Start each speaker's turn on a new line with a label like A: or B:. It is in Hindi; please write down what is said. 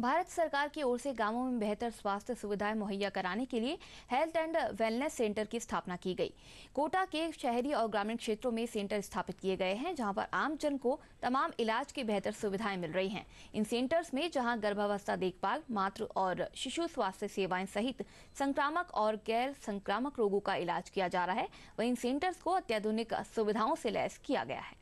A: भारत सरकार की ओर से गांवों में बेहतर स्वास्थ्य सुविधाएं मुहैया कराने के लिए हेल्थ एंड वेलनेस सेंटर की स्थापना की गई कोटा के शहरी और ग्रामीण क्षेत्रों में सेंटर स्थापित किए गए हैं जहां पर आमजन को तमाम इलाज की बेहतर सुविधाएं मिल रही हैं इन सेंटर्स में जहां गर्भावस्था देखभाल मातृ और शिशु स्वास्थ्य सेवाएं सहित संक्रामक और गैर संक्रामक रोगों का इलाज किया जा रहा है वही इन सेंटर्स को अत्याधुनिक सुविधाओं से लैस किया गया है